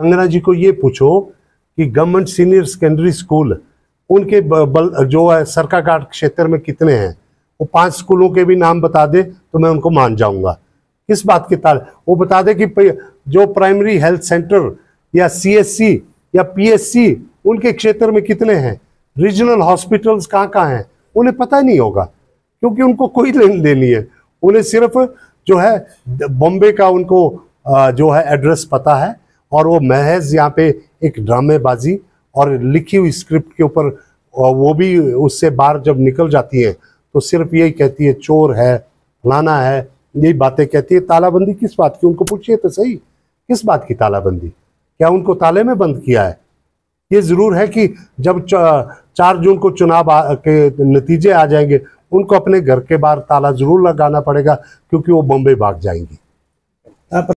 कंगना जी को ये पूछो कि गवर्नमेंट सीनियर सेकेंडरी स्कूल उनके बल जो है सरका घाट क्षेत्र में कितने हैं वो पांच स्कूलों के भी नाम बता दे तो मैं उनको मान जाऊंगा किस बात की ताल वो बता दे कि जो प्राइमरी हेल्थ सेंटर या सीएससी या पीएससी उनके क्षेत्र में कितने हैं रीजनल हॉस्पिटल्स कहाँ कहाँ हैं उन्हें पता नहीं होगा क्योंकि उनको कोई लेन देन नहीं है उन्हें सिर्फ जो है बॉम्बे का उनको जो है एड्रेस पता है और वो महज यहाँ पे एक ड्रामेबाजी और लिखी हुई स्क्रिप्ट के ऊपर वो भी उससे बाहर जब निकल जाती है तो सिर्फ यही कहती है चोर है फलाना है यही बातें कहती है तालाबंदी किस बात की उनको पूछिए तो सही किस बात की तालाबंदी क्या उनको ताले में बंद किया है ये ज़रूर है कि जब चार जून को चुनाव के नतीजे आ जाएंगे उनको अपने घर के बाहर ताला ज़रूर लगाना पड़ेगा क्योंकि वो बम्बई भाग जाएंगी